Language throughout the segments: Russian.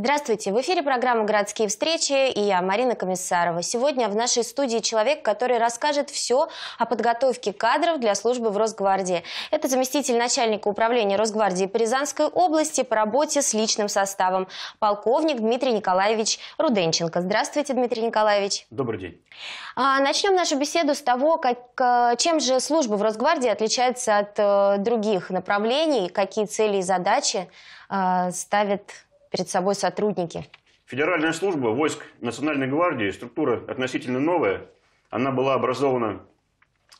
Здравствуйте! В эфире программа «Городские встречи» и я, Марина Комиссарова. Сегодня в нашей студии человек, который расскажет все о подготовке кадров для службы в Росгвардии. Это заместитель начальника управления Росгвардии по Рязанской области по работе с личным составом, полковник Дмитрий Николаевич Руденченко. Здравствуйте, Дмитрий Николаевич! Добрый день! А, Начнем нашу беседу с того, как, э, чем же служба в Росгвардии отличается от э, других направлений, какие цели и задачи э, ставят? перед собой сотрудники. Федеральная служба войск Национальной гвардии, структура относительно новая. Она была образована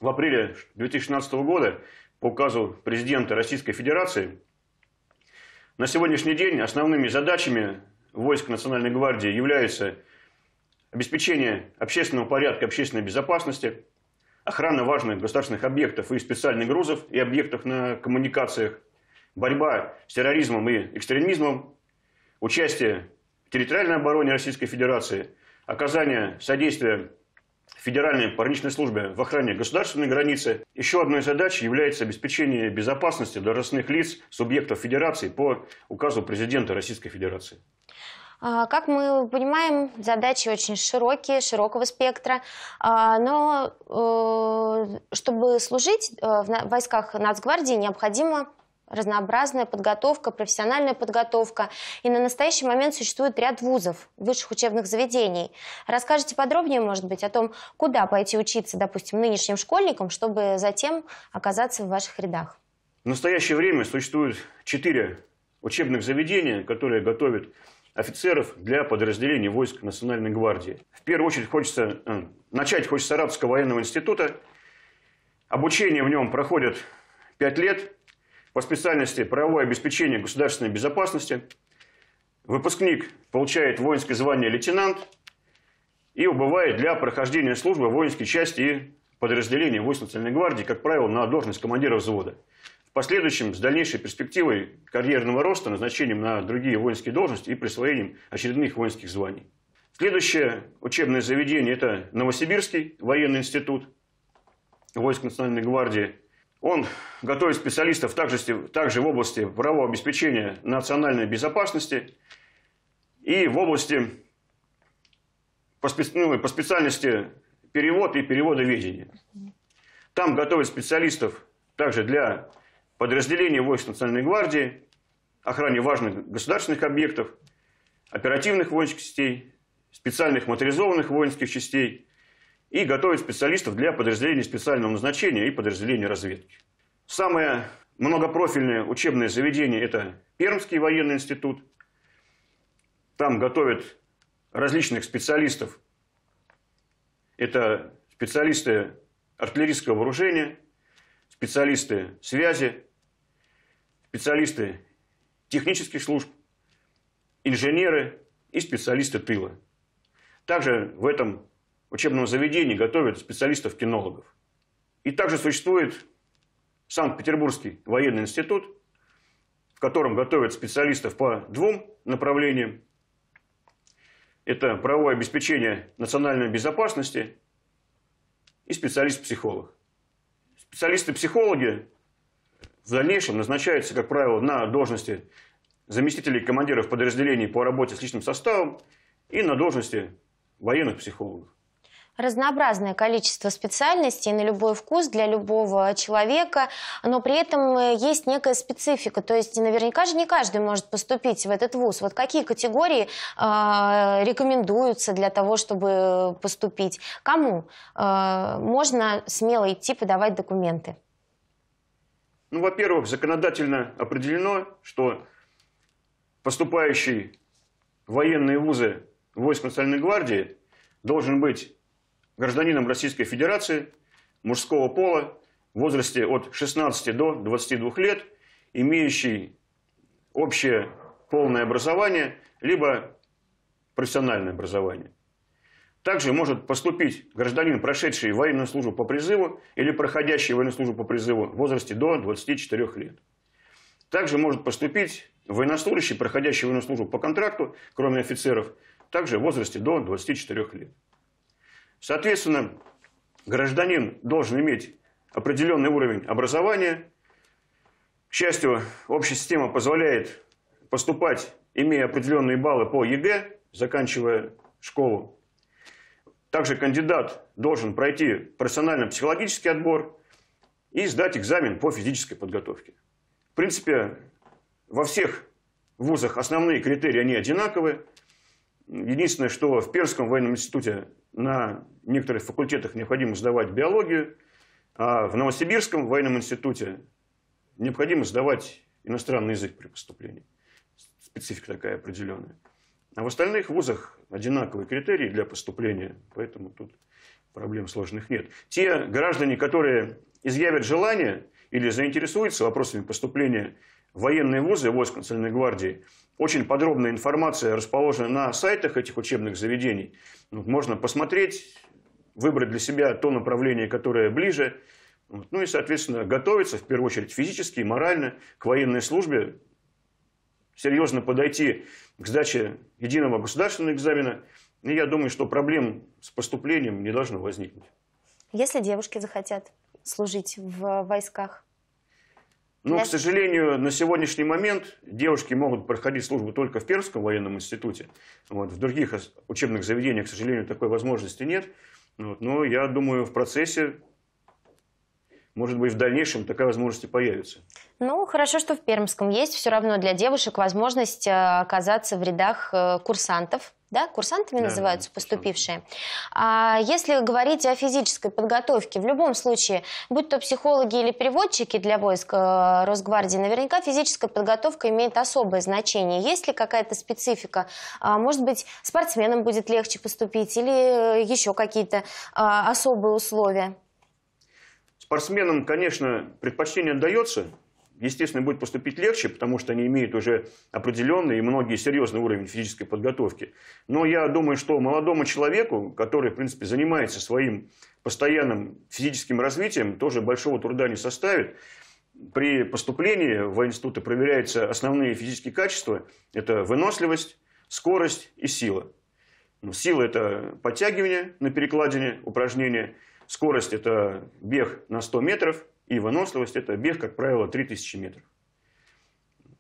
в апреле 2016 года по указу президента Российской Федерации. На сегодняшний день основными задачами войск Национальной гвардии являются обеспечение общественного порядка, общественной безопасности, охрана важных государственных объектов и специальных грузов и объектов на коммуникациях, борьба с терроризмом и экстремизмом, участие в территориальной обороне Российской Федерации, оказание содействия Федеральной пограничной службе в охране государственной границы. Еще одной задачей является обеспечение безопасности должностных лиц субъектов Федерации по указу президента Российской Федерации. А, как мы понимаем, задачи очень широкие, широкого спектра, а, но э, чтобы служить э, в войсках Нацгвардии, необходимо разнообразная подготовка, профессиональная подготовка. И на настоящий момент существует ряд вузов, высших учебных заведений. Расскажите подробнее, может быть, о том, куда пойти учиться, допустим, нынешним школьникам, чтобы затем оказаться в ваших рядах. В настоящее время существует четыре учебных заведения, которые готовят офицеров для подразделений войск Национальной гвардии. В первую очередь хочется э, начать хочется Арабского военного института. Обучение в нем проходит пять лет по специальности «Правовое обеспечение государственной безопасности». Выпускник получает воинское звание лейтенант и убывает для прохождения службы воинской части и подразделения войск Национальной гвардии, как правило, на должность командира взвода. В последующем, с дальнейшей перспективой карьерного роста, назначением на другие воинские должности и присвоением очередных воинских званий. Следующее учебное заведение – это Новосибирский военный институт войск Национальной гвардии – он готовит специалистов также, также в области правового обеспечения национальной безопасности и в области по, ну, по специальности перевод и перевода переводоведения. Там готовят специалистов также для подразделений войск Национальной гвардии, охране важных государственных объектов, оперативных воинских частей, специальных моторизованных воинских частей – и готовить специалистов для подразделений специального назначения и подразделений разведки. Самое многопрофильное учебное заведение – это Пермский военный институт. Там готовят различных специалистов. Это специалисты артиллерийского вооружения, специалисты связи, специалисты технических служб, инженеры и специалисты тыла. Также в этом учебном заведении готовят специалистов-кинологов. И также существует Санкт-Петербургский военный институт, в котором готовят специалистов по двум направлениям. Это правовое обеспечение национальной безопасности и специалист-психолог. Специалисты-психологи в дальнейшем назначаются, как правило, на должности заместителей командиров подразделений по работе с личным составом и на должности военных психологов разнообразное количество специальностей на любой вкус для любого человека, но при этом э, есть некая специфика. То есть наверняка же не каждый может поступить в этот вуз. Вот какие категории э, рекомендуются для того, чтобы поступить? Кому э, можно смело идти подавать документы? Ну, во-первых, законодательно определено, что поступающий в военные вузы войск Национальной гвардии должен быть гражданином Российской Федерации мужского пола в возрасте от 16 до 22 лет, имеющий общее полное образование, либо профессиональное образование. Также может поступить гражданин, прошедший военную службу по призыву или проходящий военную службу по призыву в возрасте до 24 лет. Также может поступить военнослужащий, проходящий военную службу по контракту, кроме офицеров, также в возрасте до 24 лет. Соответственно, гражданин должен иметь определенный уровень образования. К счастью, общая система позволяет поступать, имея определенные баллы по ЕГЭ, заканчивая школу. Также кандидат должен пройти профессионально-психологический отбор и сдать экзамен по физической подготовке. В принципе, во всех вузах основные критерии, они одинаковые – Единственное, что в Перском военном институте на некоторых факультетах необходимо сдавать биологию, а в Новосибирском военном институте необходимо сдавать иностранный язык при поступлении. Специфика такая определенная. А в остальных вузах одинаковые критерии для поступления, поэтому тут проблем сложных нет. Те граждане, которые изъявят желание или заинтересуются вопросами поступления в военные вузы, войск Национальной гвардии, очень подробная информация расположена на сайтах этих учебных заведений. Можно посмотреть, выбрать для себя то направление, которое ближе. Ну и, соответственно, готовиться, в первую очередь, физически и морально к военной службе, серьезно подойти к сдаче единого государственного экзамена. И я думаю, что проблем с поступлением не должно возникнуть. Если девушки захотят служить в войсках, но, ну, к сожалению, на сегодняшний момент девушки могут проходить службу только в Пермском военном институте. Вот, в других учебных заведениях, к сожалению, такой возможности нет. Вот, но я думаю, в процессе, может быть, в дальнейшем такая возможность и появится. Ну, хорошо, что в Пермском есть все равно для девушек возможность э, оказаться в рядах э, курсантов да, курсантами да, называются поступившие. А если говорить о физической подготовке, в любом случае, будь то психологи или переводчики для войск э, Росгвардии, наверняка физическая подготовка имеет особое значение. Есть ли какая-то специфика? А, может быть, спортсменам будет легче поступить или э, еще какие-то а, особые условия? Спортсменам, конечно, предпочтение дается естественно, будет поступить легче, потому что они имеют уже определенный и многие серьезный уровень физической подготовки. Но я думаю, что молодому человеку, который, в принципе, занимается своим постоянным физическим развитием, тоже большого труда не составит. При поступлении в институты проверяются основные физические качества. Это выносливость, скорость и сила. Ну, сила – это подтягивание на перекладине, упражнения. Скорость – это бег на 100 метров – и выносливость – это бег, как правило, 3000 метров.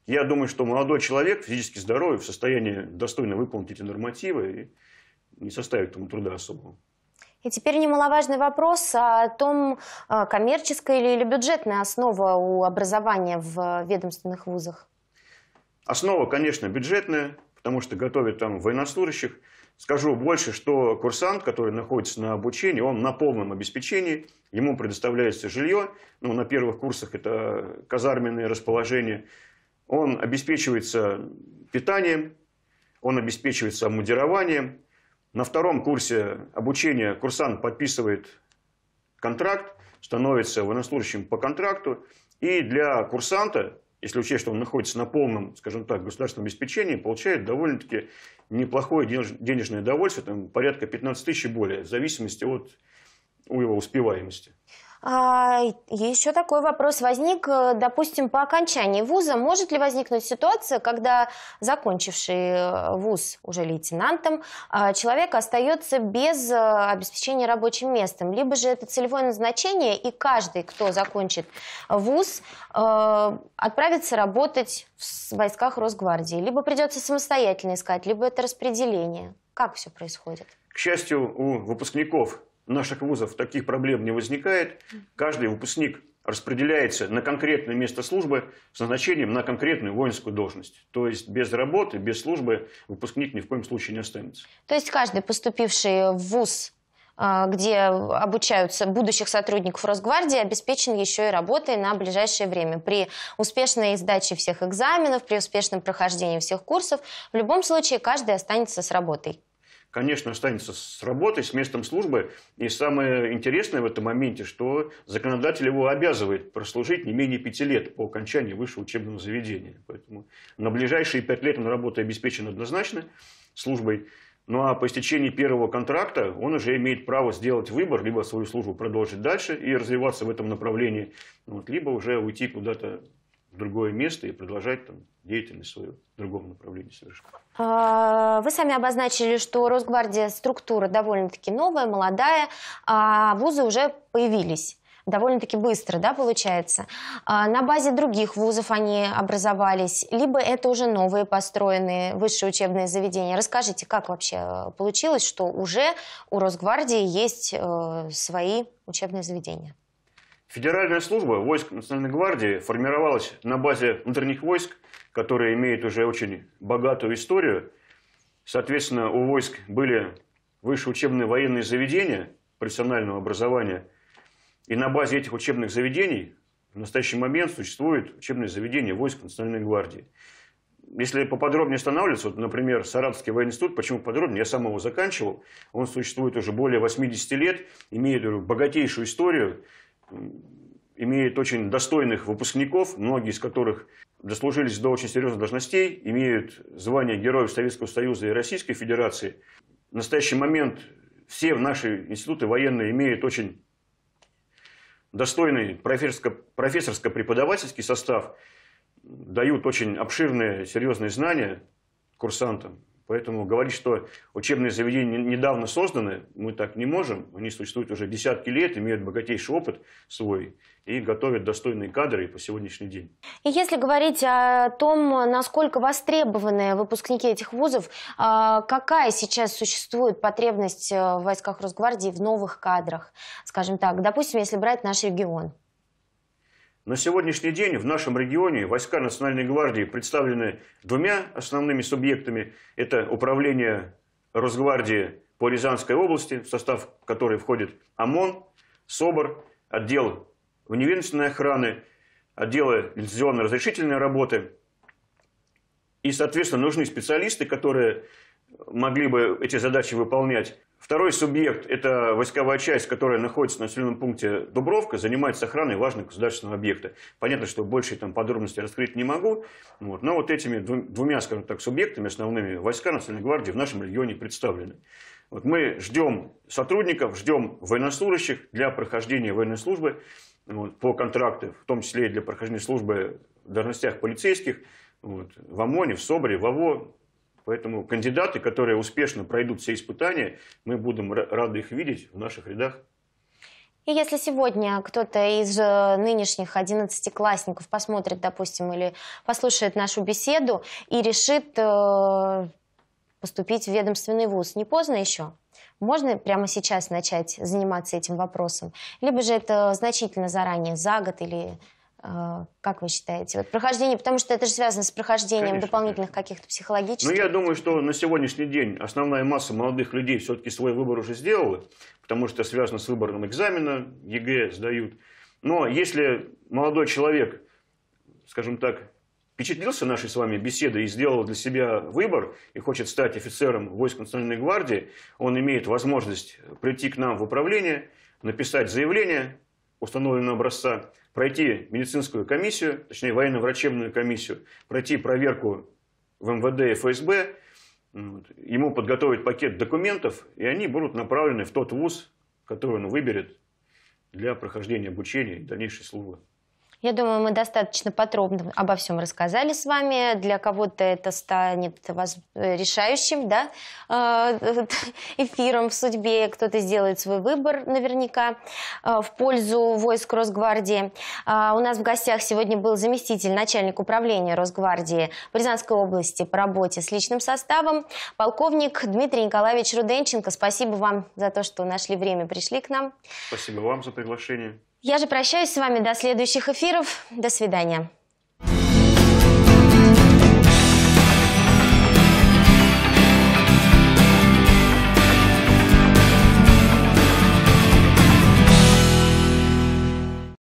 Я думаю, что молодой человек, физически здоровый, в состоянии достойно выполнить эти нормативы, и не составит ему труда особого. И теперь немаловажный вопрос о том, а, коммерческая или, или бюджетная основа у образования в ведомственных вузах. Основа, конечно, бюджетная, потому что готовят там военнослужащих – Скажу больше, что курсант, который находится на обучении, он на полном обеспечении, ему предоставляется жилье, ну, на первых курсах это казарменные расположения, он обеспечивается питанием, он обеспечивается обмундированием. На втором курсе обучения курсант подписывает контракт, становится военнослужащим по контракту, и для курсанта если учесть, что он находится на полном, скажем так, государственном обеспечении, получает довольно-таки неплохое денежное довольствие, там порядка 15 тысяч и более, в зависимости от у его успеваемости. А, еще такой вопрос возник, э, допустим, по окончании вуза. Может ли возникнуть ситуация, когда закончивший э, вуз уже лейтенантом, а, человек остается без э, обеспечения рабочим местом? Либо же это целевое назначение, и каждый, кто закончит вуз, отправится работать в войсках Росгвардии? Либо придется самостоятельно искать, либо это распределение? Как все происходит? К счастью, у выпускников наших вузов таких проблем не возникает. Каждый выпускник распределяется на конкретное место службы с назначением на конкретную воинскую должность. То есть без работы, без службы выпускник ни в коем случае не останется. То есть каждый поступивший в ВУЗ а, где обучаются будущих сотрудников Росгвардии, обеспечен еще и работой на ближайшее время. При успешной сдаче всех экзаменов, при успешном прохождении всех курсов, в любом случае каждый останется с работой конечно, останется с работой, с местом службы. И самое интересное в этом моменте, что законодатель его обязывает прослужить не менее пяти лет по окончании высшего учебного заведения. Поэтому на ближайшие пять лет он работой обеспечен однозначно службой. Ну а по истечении первого контракта он уже имеет право сделать выбор, либо свою службу продолжить дальше и развиваться в этом направлении, вот, либо уже уйти куда-то в другое место и продолжать там, деятельность свою в другом направлении совершенно. А, вы сами обозначили, что Росгвардия структура довольно-таки новая, молодая, а вузы уже появились довольно-таки быстро, да, получается. А на базе других вузов они образовались, либо это уже новые построенные высшие учебные заведения. Расскажите, как вообще э, получилось, что уже у Росгвардии есть э, свои учебные заведения? Федеральная служба войск Национальной гвардии формировалась на базе внутренних войск, которые имеют уже очень богатую историю. Соответственно, у войск были высшие учебные военные заведения профессионального образования. И на базе этих учебных заведений в настоящий момент существует учебное заведение войск Национальной гвардии. Если поподробнее останавливаться, вот, например, Саратовский военный институт, почему подробнее, я сам его заканчивал, он существует уже более 80 лет, имеет богатейшую историю, имеет очень достойных выпускников, многие из которых дослужились до очень серьезных должностей, имеют звание Героев Советского Союза и Российской Федерации. В настоящий момент все наши институты военные имеют очень достойный профессорско-преподавательский состав, дают очень обширные, серьезные знания курсантам. Поэтому говорить, что учебные заведения недавно созданы, мы так не можем. Они существуют уже десятки лет, имеют богатейший опыт свой и готовят достойные кадры и по сегодняшний день. И если говорить о том, насколько востребованы выпускники этих вузов, а, какая сейчас существует потребность э, в войсках Росгвардии в новых кадрах, скажем так, допустим, если брать наш регион? На сегодняшний день в нашем регионе войска Национальной гвардии представлены двумя основными субъектами. Это управление Росгвардии по Рязанской области, в состав которой входит ОМОН, СОБР, отдел вневедомственной охраны, отделы лицензионно-разрешительной работы. И, соответственно, нужны специалисты, которые могли бы эти задачи выполнять Второй субъект – это войсковая часть, которая находится на населенном пункте Дубровка, занимается охраной важных государственного объекта. Понятно, что больше там подробностей раскрыть не могу, вот, но вот этими двумя, скажем так, субъектами, основными войска Национальной гвардии в нашем регионе представлены. Вот мы ждем сотрудников, ждем военнослужащих для прохождения военной службы вот, по контракту, в том числе и для прохождения службы в должностях полицейских, вот, в ОМОНе, в СОБРе, в АВО, Поэтому кандидаты, которые успешно пройдут все испытания, мы будем рады их видеть в наших рядах. И если сегодня кто-то из э, нынешних 11-классников посмотрит, допустим, или послушает нашу беседу и решит э, поступить в ведомственный вуз, не поздно еще? Можно прямо сейчас начать заниматься этим вопросом? Либо же это э, значительно заранее, за год или а, как вы считаете? Вот прохождение, потому что это же связано с прохождением конечно, дополнительных каких-то психологических. Ну, я думаю, что на сегодняшний день основная масса молодых людей все-таки свой выбор уже сделала, потому что связано с выбором экзамена, ЕГЭ сдают. Но если молодой человек, скажем так, впечатлился нашей с вами беседой и сделал для себя выбор и хочет стать офицером войск Национальной гвардии, он имеет возможность прийти к нам в управление, написать заявление, установленного образца, пройти медицинскую комиссию, точнее военно-врачебную комиссию, пройти проверку в МВД и ФСБ, ему подготовить пакет документов, и они будут направлены в тот вуз, который он выберет для прохождения обучения и дальнейшей службы. Я думаю, мы достаточно подробно обо всем рассказали с вами. Для кого-то это станет решающим да, э, эфиром в судьбе. Кто-то сделает свой выбор наверняка э, в пользу войск Росгвардии. А, у нас в гостях сегодня был заместитель начальника управления Росгвардии Брянской области по работе с личным составом, полковник Дмитрий Николаевич Руденченко. Спасибо вам за то, что нашли время, пришли к нам. Спасибо вам за приглашение. Я же прощаюсь с вами до следующих эфиров. До свидания.